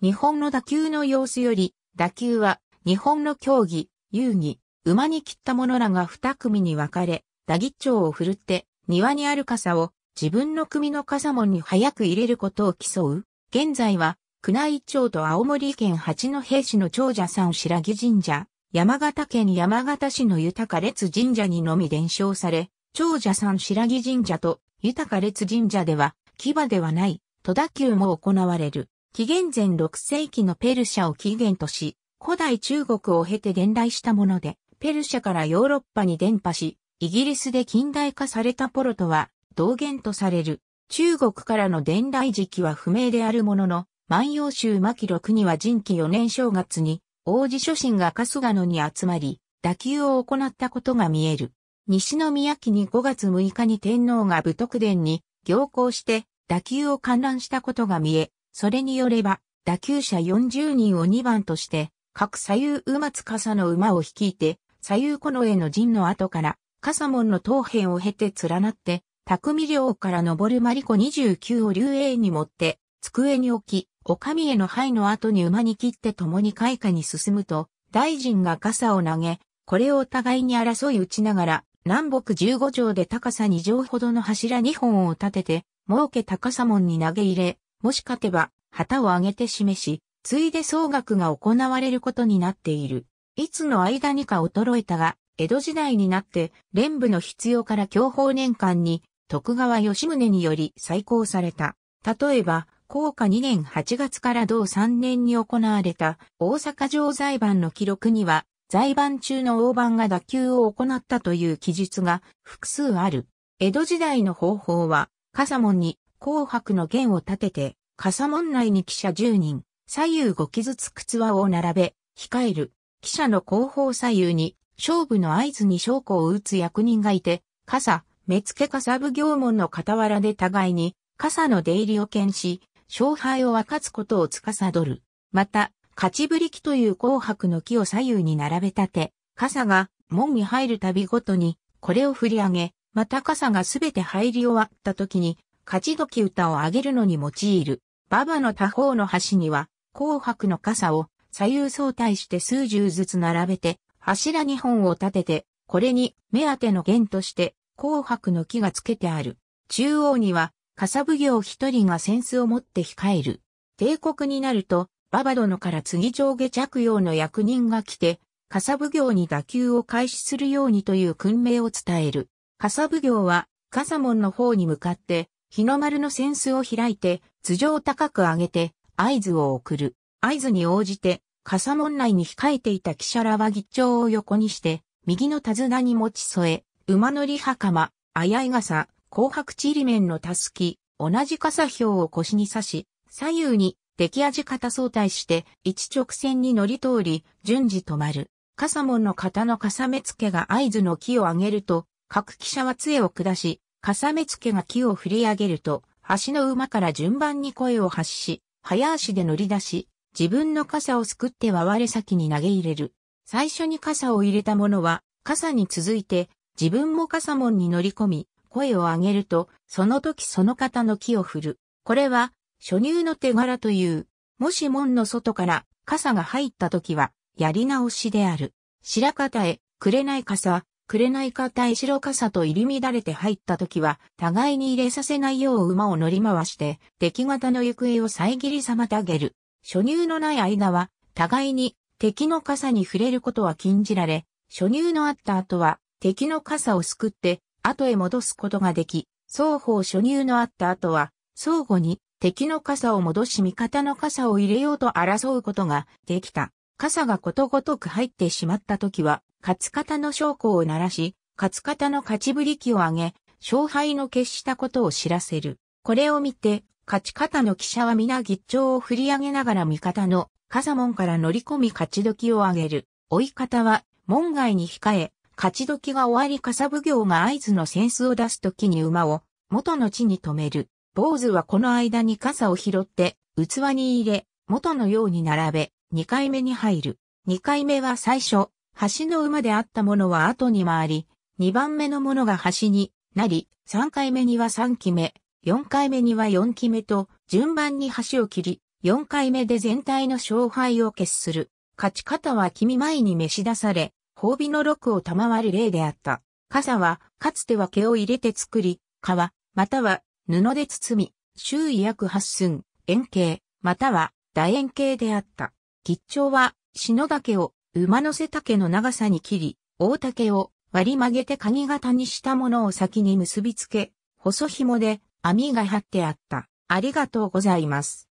日本の打球の様子より、打球は日本の競技、遊戯、馬に切った者らが二組に分かれ、打撃長を振るって庭にある傘を自分の組の傘門に早く入れることを競う。現在は、宮内庁と青森県八戸市の長者山白木神社、山形県山形市の豊列神社にのみ伝承され、長者山白木神社と豊列神社では、牙ではない、戸田球も行われる。紀元前6世紀のペルシャを起源とし、古代中国を経て伝来したもので、ペルシャからヨーロッパに伝播し、イギリスで近代化されたポロとは同源とされる。中国からの伝来時期は不明であるものの、万葉集末期六には人気4年正月に、王子諸神が春日野に集まり、打球を行ったことが見える。西宮記に5月6日に天皇が武徳殿に行行して打球を観覧したことが見え、それによれば、打球者40人を2番として、各左右馬つ笠の馬を率いて、左右近衛の陣の後から、笠門の東辺を経て連なって、匠寮から登るマリコ29を竜英に持って、机に置き、お上への灰の後に馬に切って共に開花に進むと、大臣が傘を投げ、これを互いに争い打ちながら、南北15条で高さ2畳ほどの柱2本を立てて、儲け高さ門に投げ入れ、もし勝てば、旗を上げて示し、ついで総額が行われることになっている。いつの間にか衰えたが、江戸時代になって、連部の必要から享保年間に、徳川吉宗により再興された。例えば、高下2年8月から同3年に行われた大阪城財番の記録には、在番中の大番が打球を行ったという記述が複数ある。江戸時代の方法は、笠門に紅白の弦を立てて、傘門内に記者10人、左右5機ずつ靴輪を並べ、控える、記者の後方左右に、勝負の合図に証拠を打つ役人がいて、傘、目付傘部行門の傍らで互いに、傘の出入りを検し、勝敗を分かつことを司る。また、勝ちぶり木という紅白の木を左右に並べ立て、傘が門に入るたびごとに、これを振り上げ、また傘がすべて入り終わった時に、勝ち時歌を上げるのに用いる。馬場の他方の端には、紅白の傘を左右相対して数十ずつ並べて、柱二本を立てて、これに目当ての弦として紅白の木がつけてある。中央には、傘奉行一人が扇子を持って控える。帝国になると、ババ殿から次上下着用の役人が来て、傘奉行に打球を開始するようにという訓命を伝える。傘奉行は、傘門の方に向かって、日の丸の扇子を開いて、頭上高く上げて、合図を送る。合図に応じて、笠門内に控えていた記者らは議長を横にして、右の手綱に持ち添え、馬乗り袴、あやい傘、紅白ちり面のたすき、同じ傘表を腰に刺し、左右に敵味方相対して一直線に乗り通り、順次止まる。笠門の型の笠目付けが合図の木を上げると、各記者は杖を下し、笠目付が木を振り上げると、橋の馬から順番に声を発し、早足で乗り出し、自分の傘をすくってわれ先に投げ入れる。最初に傘を入れた者は、傘に続いて、自分も傘門に乗り込み、声を上げると、その時その方の木を振る。これは、初入の手柄という。もし門の外から傘が入った時は、やり直しである。白方へ、くれない傘、くれないか対白傘と入り乱れて入った時は、互いに入れさせないよう馬を乗り回して、敵方の行方を遮り妨げる。初乳のない間は、互いに敵の傘に触れることは禁じられ、初乳のあった後は、敵の傘をすくって、後へ戻すことができ、双方初乳のあった後は、相互に敵の傘を戻し味方の傘を入れようと争うことができた。傘がことごとく入ってしまった時は、勝方の将校を鳴らし、勝方の勝ちぶり機を上げ、勝敗の決したことを知らせる。これを見て、勝方の記者は皆議長を振り上げながら味方の笠門から乗り込み勝ち時を上げる。追い方は門外に控え、勝ち時が終わり笠奉行が合図の扇子を出す時に馬を元の地に止める。坊主はこの間に傘を拾って器に入れ、元のように並べ、二回目に入る。二回目は最初、橋の馬であったものは後に回り、2番目のものが橋になり、3回目には3期目、4回目には4期目と、順番に橋を切り、4回目で全体の勝敗を決する。勝ち方は君前に召し出され、褒美の六を賜る例であった。傘は、かつては毛を入れて作り、皮、または布で包み、周囲約八寸、円形、または楕円形であった。吉兆は、篠岳を馬の背丈の長さに切り、大竹を割り曲げて鍵型にしたものを先に結びつけ、細紐で網が張ってあった。ありがとうございます。